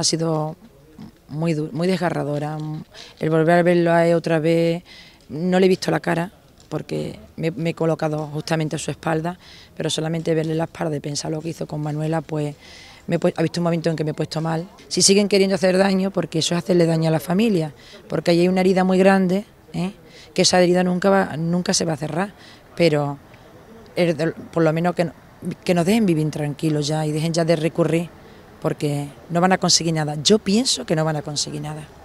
ha sido muy, muy desgarradora. El volver a verlo a él otra vez, no le he visto la cara porque me, he colocado justamente a su espalda, pero solamente verle la espalda y pensar lo que hizo con Manuela, pues me ha visto un momento en que me he puesto mal. Si siguen queriendo hacer daño, porque eso es hacerle daño a la familia, porque ahí hay una herida muy grande, ¿eh? que esa herida nunca, nunca se va a cerrar, pero por lo menos que, que nos dejen vivir tranquilos ya y dejen ya de recurrir porque no van a conseguir nada. Yo pienso que no van a conseguir nada.